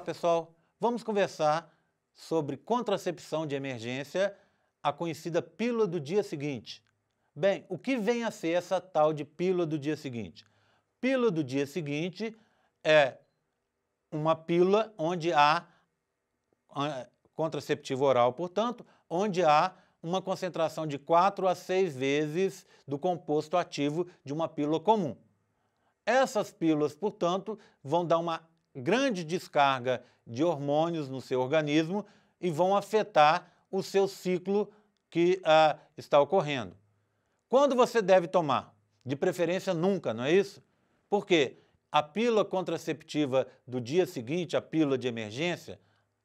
pessoal. Vamos conversar sobre contracepção de emergência, a conhecida pílula do dia seguinte. Bem, o que vem a ser essa tal de pílula do dia seguinte? Pílula do dia seguinte é uma pílula onde há contraceptivo oral, portanto, onde há uma concentração de 4 a 6 vezes do composto ativo de uma pílula comum. Essas pílulas, portanto, vão dar uma grande descarga de hormônios no seu organismo e vão afetar o seu ciclo que ah, está ocorrendo. Quando você deve tomar? De preferência nunca, não é isso? Porque a pílula contraceptiva do dia seguinte, a pílula de emergência,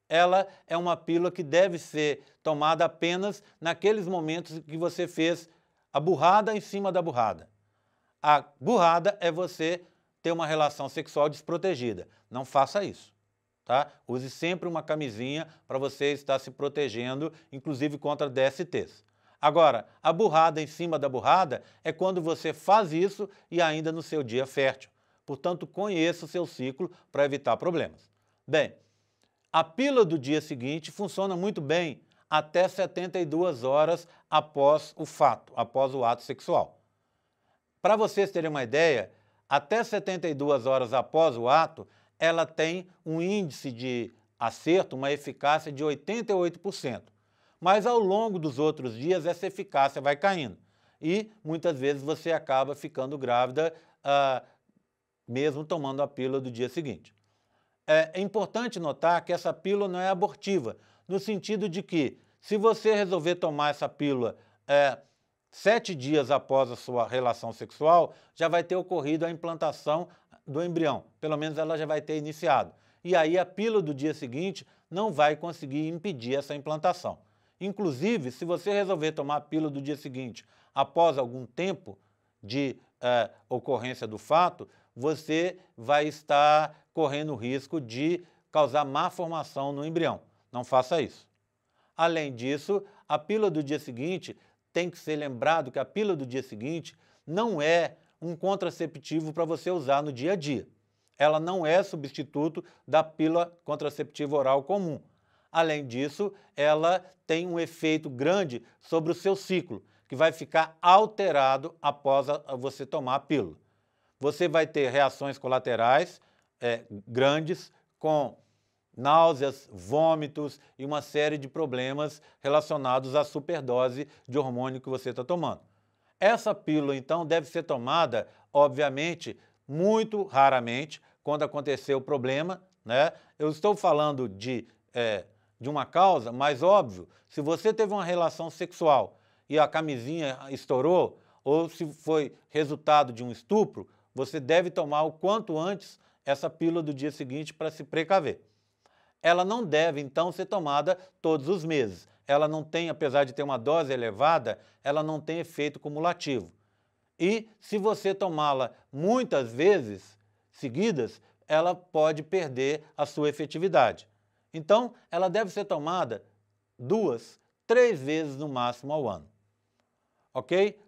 ela é uma pílula que deve ser tomada apenas naqueles momentos que você fez a burrada em cima da burrada. A burrada é você ter uma relação sexual desprotegida. Não faça isso. Tá? Use sempre uma camisinha para você estar se protegendo, inclusive contra DSTs. Agora, a burrada em cima da burrada é quando você faz isso e ainda no seu dia fértil. Portanto, conheça o seu ciclo para evitar problemas. Bem, a pílula do dia seguinte funciona muito bem até 72 horas após o fato, após o ato sexual. Para vocês terem uma ideia, até 72 horas após o ato, ela tem um índice de acerto, uma eficácia de 88%. Mas ao longo dos outros dias, essa eficácia vai caindo. E muitas vezes você acaba ficando grávida, ah, mesmo tomando a pílula do dia seguinte. É, é importante notar que essa pílula não é abortiva, no sentido de que, se você resolver tomar essa pílula é, sete dias após a sua relação sexual, já vai ter ocorrido a implantação do embrião, pelo menos ela já vai ter iniciado. E aí a pílula do dia seguinte não vai conseguir impedir essa implantação. Inclusive, se você resolver tomar a pílula do dia seguinte após algum tempo de eh, ocorrência do fato, você vai estar correndo o risco de causar má formação no embrião. Não faça isso. Além disso, a pílula do dia seguinte tem que ser lembrado que a pílula do dia seguinte não é um contraceptivo para você usar no dia a dia. Ela não é substituto da pílula contraceptiva oral comum. Além disso, ela tem um efeito grande sobre o seu ciclo, que vai ficar alterado após a, você tomar a pílula. Você vai ter reações colaterais é, grandes com náuseas, vômitos e uma série de problemas relacionados à superdose de hormônio que você está tomando. Essa pílula, então, deve ser tomada, obviamente, muito raramente, quando acontecer o problema. Né? Eu estou falando de, é, de uma causa, mas óbvio, se você teve uma relação sexual e a camisinha estourou, ou se foi resultado de um estupro, você deve tomar o quanto antes essa pílula do dia seguinte para se precaver ela não deve, então, ser tomada todos os meses. Ela não tem, apesar de ter uma dose elevada, ela não tem efeito cumulativo. E se você tomá-la muitas vezes seguidas, ela pode perder a sua efetividade. Então, ela deve ser tomada duas, três vezes no máximo ao ano. Ok?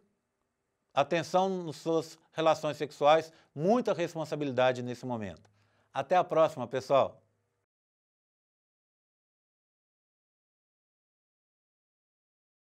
Atenção nas suas relações sexuais, muita responsabilidade nesse momento. Até a próxima, pessoal!